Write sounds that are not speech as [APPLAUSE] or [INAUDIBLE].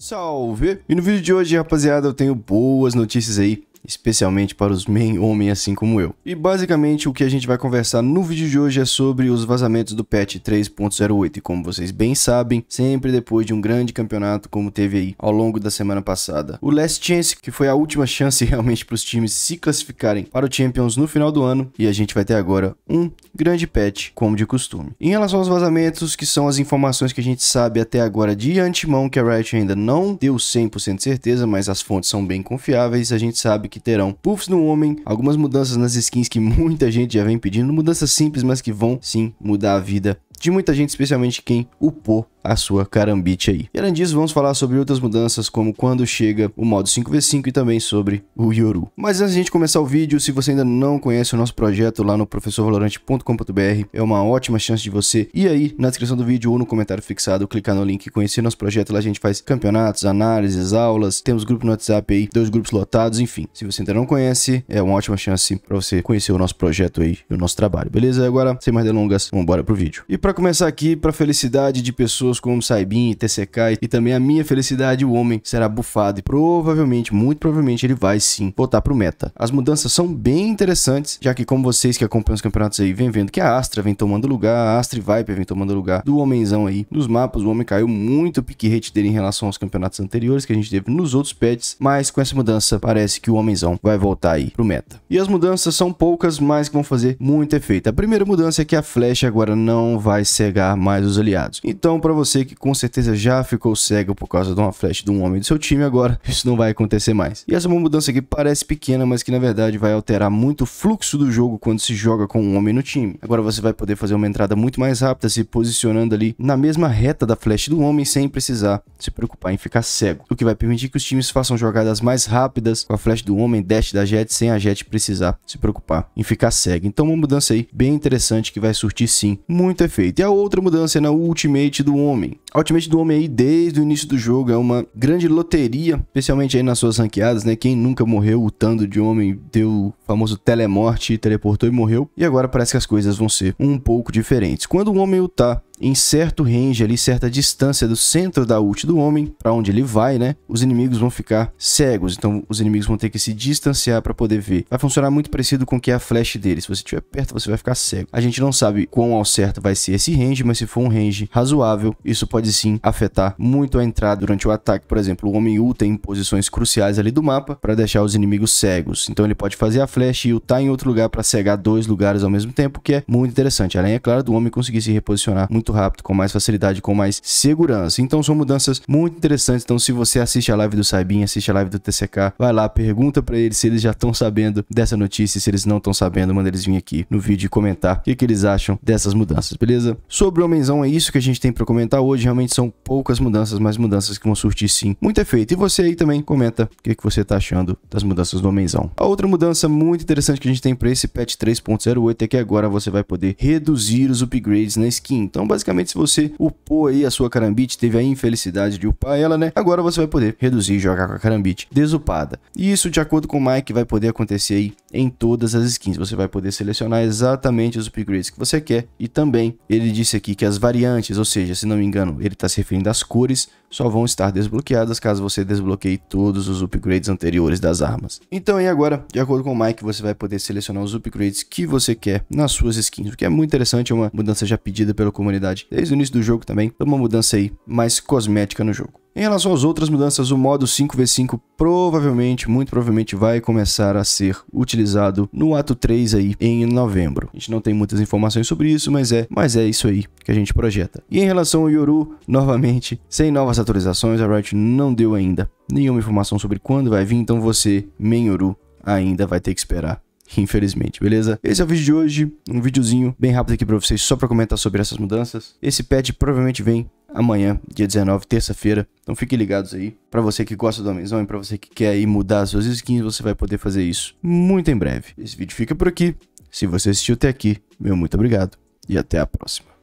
Salve! E no vídeo de hoje, rapaziada, eu tenho boas notícias aí especialmente para os men homem assim como eu. E basicamente o que a gente vai conversar no vídeo de hoje é sobre os vazamentos do patch 3.08 e como vocês bem sabem, sempre depois de um grande campeonato como teve aí ao longo da semana passada. O Last Chance, que foi a última chance [LAUGHS] realmente para os times se classificarem para o Champions no final do ano e a gente vai ter agora um grande patch como de costume. Em relação aos vazamentos, que são as informações que a gente sabe até agora de antemão que a Riot ainda não deu 100% de certeza, mas as fontes são bem confiáveis, a gente sabe que terão puffs no homem, algumas mudanças nas skins que [LAUGHS] muita gente já vem pedindo, mudanças simples, mas que vão sim mudar a vida de muita gente, especialmente quem upou a sua carambite aí. E além disso, vamos falar sobre outras mudanças, como quando chega o modo 5v5 e também sobre o Yoru. Mas antes de a gente começar o vídeo, se você ainda não conhece o nosso projeto lá no professorvalorante.com.br, é uma ótima chance de você ir aí na descrição do vídeo ou no comentário fixado, clicar no link e conhecer nosso projeto. Lá a gente faz campeonatos, análises, aulas, temos grupo no WhatsApp aí, dois grupos lotados, enfim. Se você ainda não conhece, é uma ótima chance para você conhecer o nosso projeto aí e o nosso trabalho, beleza? Agora, sem mais delongas, vamos embora pro vídeo. E para começar aqui, para felicidade de pessoas como Saibin, TCK e também a minha felicidade, o homem será bufado e provavelmente, muito provavelmente, ele vai sim voltar pro meta. As mudanças são bem interessantes, já que como vocês que acompanham os campeonatos aí vem vendo que a Astra vem tomando lugar, a Astra e Viper vem tomando lugar do homenzão aí. Nos mapas, o homem caiu muito o pick rate dele em relação aos campeonatos anteriores que a gente teve nos outros pets, mas com essa mudança parece que o homenzão vai voltar aí pro meta. E as mudanças são poucas, mas que vão fazer muito efeito. A primeira mudança é que a flecha agora não vai vai cegar mais os aliados. Então, para você que com certeza já ficou cego por causa de uma flash de um homem do seu time, agora [LAUGHS] isso não vai acontecer mais. E essa é uma mudança que parece pequena, mas que na verdade vai alterar muito o fluxo do jogo quando se joga com um homem no time. Agora você vai poder fazer uma entrada muito mais rápida, se posicionando ali na mesma reta da flash do homem sem precisar se preocupar em ficar cego, o que vai permitir que os times façam jogadas mais rápidas com a flash do homem, dash da jet, sem a jet precisar se preocupar em ficar cego. Então uma mudança aí bem interessante que vai surtir sim muito efeito feito. E a outra mudança é na Ultimate do Homem. A Ultimate do Homem aí, desde o início do jogo, é uma grande loteria, especialmente aí nas suas ranqueadas, né? Quem nunca morreu lutando de homem deu o famoso telemorte, teleportou e morreu. E agora parece que as coisas vão ser um pouco diferentes. Quando o homem lutar em certo range ali, certa distância do centro da ult do homem, para onde ele vai, né? Os inimigos vão ficar cegos, então os inimigos vão ter que se distanciar para poder ver. Vai funcionar muito parecido com o que é a flash dele. Se você estiver perto, você vai ficar cego. A gente não sabe quão ao certo vai ser esse range, mas se for um range razoável, isso pode sim afetar muito a entrada durante o ataque. Por exemplo, o homem ulta em posições cruciais ali do mapa para deixar os inimigos cegos. Então ele pode fazer a flash e ultar em outro lugar para cegar dois lugares ao mesmo tempo, que é muito interessante. Além, é claro, do homem conseguir se reposicionar muito rápido, com mais facilidade, com mais segurança. Então são mudanças muito interessantes. Então se você assiste a live do Saibin, assiste a live do TCK, vai lá, pergunta para eles se eles já estão sabendo dessa notícia, se eles não estão sabendo, manda eles virem aqui no vídeo e comentar o que, que eles acham dessas mudanças, beleza? Sobre o Homenzão é isso que a gente tem para comentar hoje. Realmente são poucas mudanças, mas mudanças que vão surtir sim. Muito efeito. E você aí também comenta o que, que você tá achando das mudanças do Homenzão. A outra mudança muito interessante que a gente tem para esse patch 3.08 é que agora você vai poder reduzir os upgrades na skin. Então, basicamente se você upou aí a sua carambite, teve a infelicidade de upar ela, né? Agora você vai poder reduzir e jogar com a carambite desupada. E isso, de acordo com o Mike, vai poder acontecer aí em todas as skins. Você vai poder selecionar exatamente os upgrades que você quer. E também ele disse aqui que as variantes, ou seja, se não me engano, ele está se referindo às cores, só vão estar desbloqueadas caso você desbloqueie todos os upgrades anteriores das armas. Então e agora, de acordo com o Mike, você vai poder selecionar os upgrades que você quer nas suas skins, o que é muito interessante, é uma mudança já pedida pela comunidade desde o início do jogo também, é uma mudança aí mais cosmética no jogo. Em relação às outras mudanças, o modo 5v5 provavelmente, muito provavelmente, vai começar a ser utilizado no ato 3 aí em novembro. A gente não tem muitas informações sobre isso, mas é, mas é isso aí que a gente projeta. E em relação ao Yoru, novamente, sem novas atualizações, a Riot não deu ainda nenhuma informação sobre quando vai vir, então você, Yoru, ainda vai ter que esperar infelizmente, beleza? Esse é o vídeo de hoje, um videozinho bem rápido aqui pra vocês, só pra comentar sobre essas mudanças. Esse patch provavelmente vem amanhã, dia 19, terça-feira. Então fiquem ligados aí. Para você que gosta do Amazon e para você que quer aí mudar suas skins, você vai poder fazer isso muito em breve. Esse vídeo fica por aqui. Se você assistiu até aqui, meu muito obrigado e até a próxima.